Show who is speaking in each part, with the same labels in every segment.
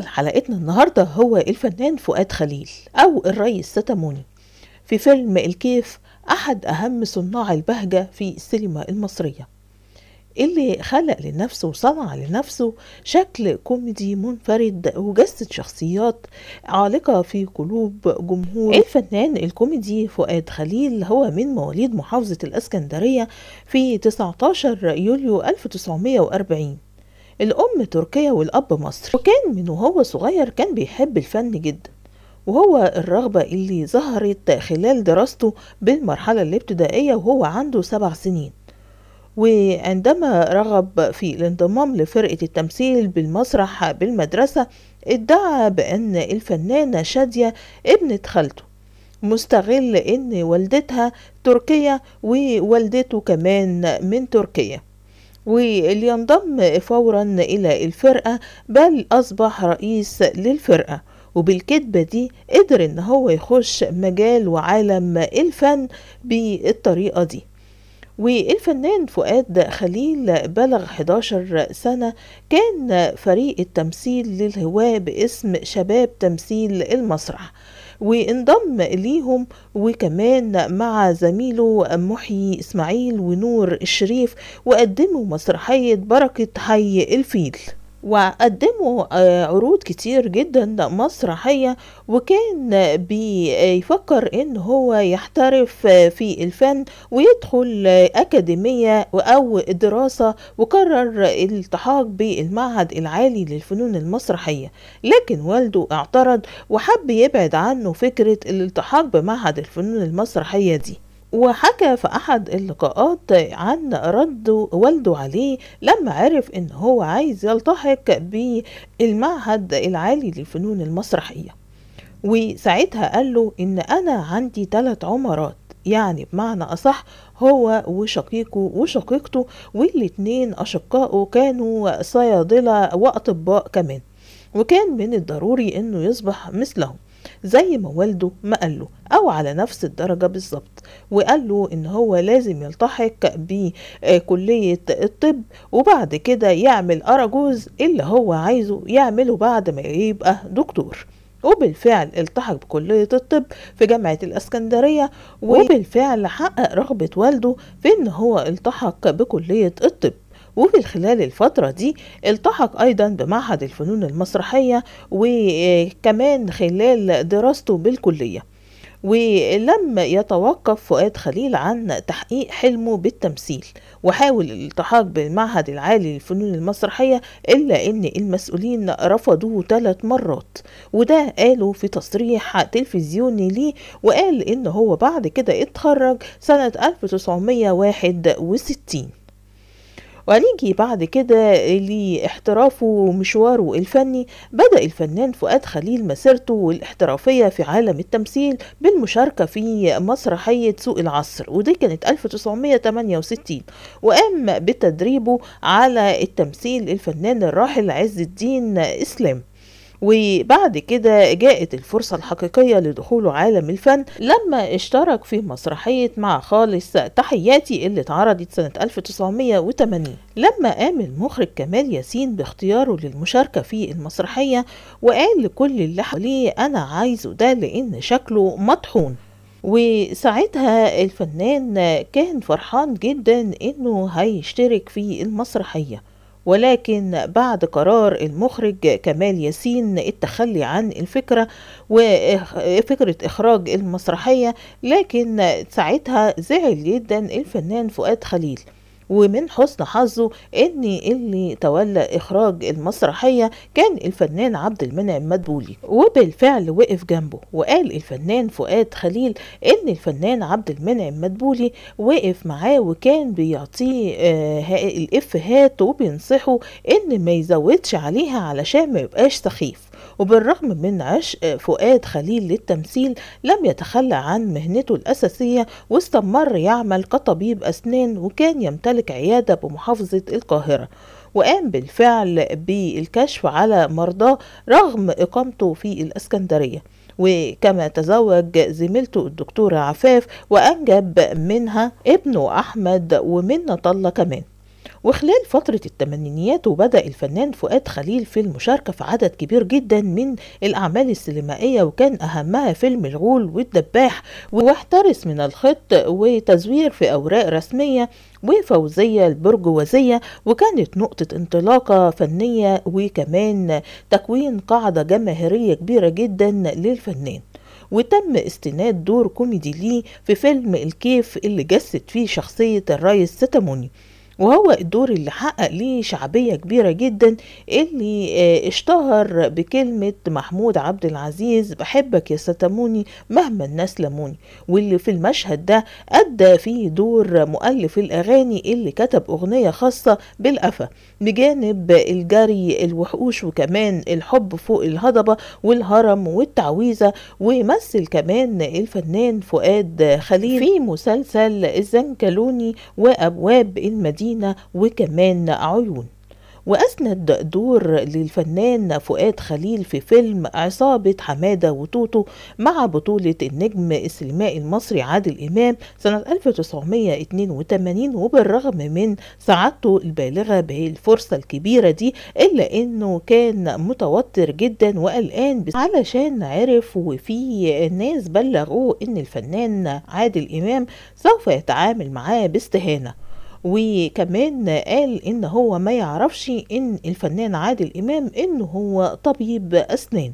Speaker 1: بطل حلقتنا النهاردة هو الفنان فؤاد خليل أو الريس ستاموني في فيلم الكيف أحد أهم صناع البهجة في السينما المصرية اللي خلق لنفسه وصنع لنفسه شكل كوميدي منفرد وجسد شخصيات عالقة في قلوب جمهور الفنان الكوميدي فؤاد خليل هو من مواليد محافظة الأسكندرية في 19 يوليو 1940 الأم تركيا والأب مصري وكان من وهو صغير كان بيحب الفن جدا وهو الرغبة اللي ظهرت خلال دراسته بالمرحلة الابتدائية وهو عنده سبع سنين وعندما رغب في الانضمام لفرقة التمثيل بالمسرح بالمدرسة ادعى بأن الفنانة شادية ابنة خالته مستغل ان والدتها تركية ووالدته كمان من تركيا ولينضم فورا إلى الفرقة بل أصبح رئيس للفرقة وبالكذبة دي قدر إن هو يخش مجال وعالم الفن بالطريقة دي والفنان فؤاد خليل بلغ 11 سنة كان فريق التمثيل للهواة باسم شباب تمثيل المسرح وانضم ليهم وكمان مع زميله محيي اسماعيل ونور الشريف وقدموا مسرحية بركة حي الفيل وقدموا آه، عروض كتير جدا مسرحية وكان بيفكر ان هو يحترف آه، في الفن ويدخل اكاديمية او دراسة وقرر الالتحاق بالمعهد العالي للفنون المسرحية لكن والده اعترض وحب يبعد عنه فكرة الالتحاق بمعهد الفنون المسرحية دي وحكى في أحد اللقاءات عن رد والده عليه لما عرف إن هو عايز يلتحق بالمعهد العالي للفنون المسرحية وساعتها قال له إن أنا عندي ثلاث عمرات يعني بمعنى أصح هو وشقيقه وشقيقته والاتنين أشقائه كانوا صيادلة وأطباء كمان وكان من الضروري إنه يصبح مثلهم زي ما والده ما قاله أو على نفس الدرجة بالظبط وقال له إن هو لازم يلتحق بكلية الطب وبعد كده يعمل أراجوز اللي هو عايزه يعمله بعد ما يبقى دكتور وبالفعل التحق بكلية الطب في جامعة الأسكندرية وبالفعل حقق رغبة والده في إن هو التحق بكلية الطب وفي خلال الفترة دي التحق أيضا بمعهد الفنون المسرحية وكمان خلال دراسته بالكلية ولم يتوقف فؤاد خليل عن تحقيق حلمه بالتمثيل وحاول الالتحاق بالمعهد العالي للفنون المسرحية إلا أن المسؤولين رفضوه ثلاث مرات وده قاله في تصريح تلفزيوني ليه وقال إن هو بعد كده اتخرج سنة 1961 وهنيجي بعد كده لاحترافه ومشواره الفني بدأ الفنان فؤاد خليل مسيرته الاحترافية في عالم التمثيل بالمشاركة في مسرحية سوق العصر ودي كانت 1968 وقام بتدريبه على التمثيل الفنان الراحل عز الدين إسلام وبعد كده جاءت الفرصة الحقيقية لدخوله عالم الفن لما اشترك في مسرحية مع خالص تحياتي اللي اتعرضت سنة 1980 لما قام المخرج كمال ياسين باختياره للمشاركة في المسرحية وقال لكل اللي حواليه أنا عايزه ده لأن شكله مطحون وساعتها الفنان كان فرحان جدا انه هيشترك في المسرحيه ولكن بعد قرار المخرج كمال ياسين التخلي عن الفكرة وفكرة إخراج المسرحية لكن ساعتها زعل جدا الفنان فؤاد خليل ومن حسن حظه ان اللي تولى اخراج المسرحيه كان الفنان عبد المنعم مدبولي وبالفعل وقف جنبه وقال الفنان فؤاد خليل ان الفنان عبد المنعم مدبولي وقف معاه وكان بيعطيه آه الافهات وبينصحه ان ما يزودش عليها علشان ما يبقاش سخيف وبالرغم من عشق فؤاد خليل للتمثيل لم يتخلى عن مهنته الأساسية واستمر يعمل كطبيب أسنان وكان يمتلك عيادة بمحافظة القاهرة وقام بالفعل بالكشف على مرضاه رغم إقامته في الأسكندرية وكما تزوج زميلته الدكتورة عفاف وأنجب منها ابنه أحمد ومنة طلة كمان وخلال فترة الثمانينيات وبدأ الفنان فؤاد خليل في المشاركة في عدد كبير جدا من الأعمال السينمائية وكان أهمها فيلم الغول والدباح واحترس من الخط وتزوير في أوراق رسمية وفوزية البرجوازية وكانت نقطة انطلاقة فنية وكمان تكوين قاعدة جماهيرية كبيرة جدا للفنان وتم استناد دور كوميدي ليه في فيلم الكيف اللي جسد فيه شخصية الريس ستاموني وهو الدور اللي حقق ليه شعبية كبيرة جدا اللي آه، اشتهر بكلمة محمود عبد العزيز بحبك يا ستموني مهما الناس لموني واللي في المشهد ده أدى فيه دور مؤلف الأغاني اللي كتب أغنية خاصة بالقفة بجانب الجري الوحوش وكمان الحب فوق الهضبة والهرم والتعويذة ومثل كمان الفنان فؤاد خليل في مسلسل الزنكلوني وأبواب المدينة سنين وكمان عيون وأسند دور للفنان فؤاد خليل في فيلم عصابة حمادة وتوتو مع بطولة النجم السينمائي المصري عادل إمام سنة 1982 وبالرغم من سعادته البالغة بالفرصة الكبيرة دي إلا إنه كان متوتر جدا وقلقان علشان عرف وفي ناس بلغوه إن الفنان عادل إمام سوف يتعامل معاه باستهانة وكمان قال ان هو ما يعرفش ان الفنان عادل امام انه هو طبيب اسنان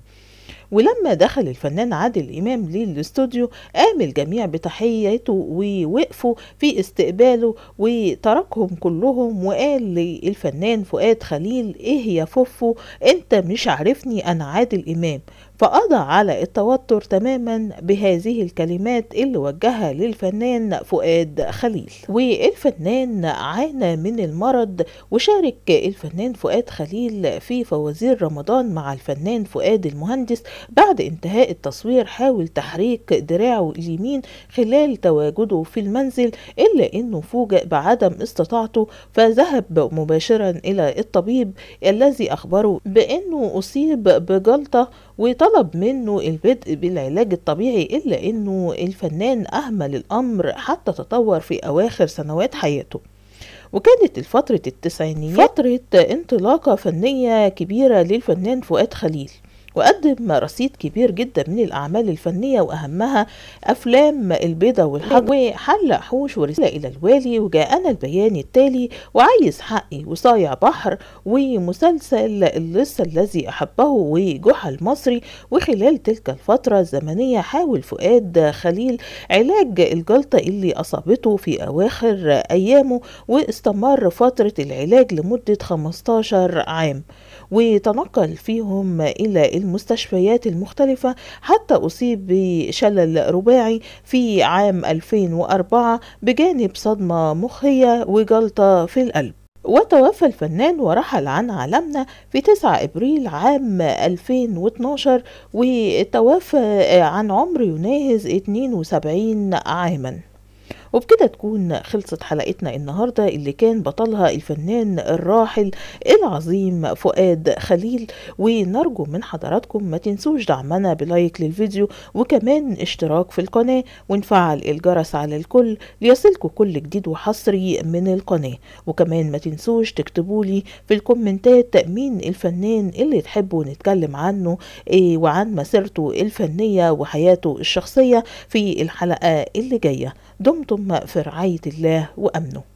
Speaker 1: ولما دخل الفنان عادل إمام للاستوديو قام الجميع بتحيته ووقفوا في استقباله وتركهم كلهم وقال للفنان فؤاد خليل إيه يا فوفو أنت مش عارفني أنا عادل إمام فقضى على التوتر تماما بهذه الكلمات اللي وجهها للفنان فؤاد خليل والفنان عانى من المرض وشارك الفنان فؤاد خليل في فوازير رمضان مع الفنان فؤاد المهندس بعد انتهاء التصوير حاول تحريك دراعه اليمين خلال تواجده في المنزل إلا أنه فوجئ بعدم استطاعته فذهب مباشرا إلى الطبيب الذي أخبره بأنه أصيب بجلطة وطلب منه البدء بالعلاج الطبيعي إلا أنه الفنان أهمل الأمر حتى تطور في أواخر سنوات حياته وكانت الفترة التسعينيات فترة انطلاقة فنية كبيرة للفنان فؤاد خليل وقدم رصيد كبير جدا من الأعمال الفنية وأهمها أفلام البيضة والحجر وحل حوش ورسالة إلى الوالي وجاءنا البيان التالي وعايز حقي وصايع بحر ومسلسل اللص الذي أحبه وجحا المصري وخلال تلك الفترة الزمنية حاول فؤاد خليل علاج الجلطة اللي أصابته في أواخر أيامه واستمر فترة العلاج لمدة 15 عام وتنقل فيهم إلى المستشفيات المختلفة حتى أصيب بشلل رباعي في عام 2004 بجانب صدمة مخية وجلطة في القلب وتوفى الفنان ورحل عن عالمنا في 9 إبريل عام 2012 وتوفى عن عمر يناهز 72 عاماً وبكده تكون خلصت حلقتنا النهارده اللي كان بطلها الفنان الراحل العظيم فؤاد خليل ونرجو من حضراتكم ما تنسوش دعمنا بلايك للفيديو وكمان اشتراك في القناه ونفعل الجرس على الكل ليصلكوا كل جديد وحصري من القناه وكمان ما تنسوش تكتبوا لي في الكومنتات مين الفنان اللي تحبوا نتكلم عنه ايه وعن مسيرته الفنيه وحياته الشخصيه في الحلقه اللي جايه دمتم ثم في رعاية الله وأمنه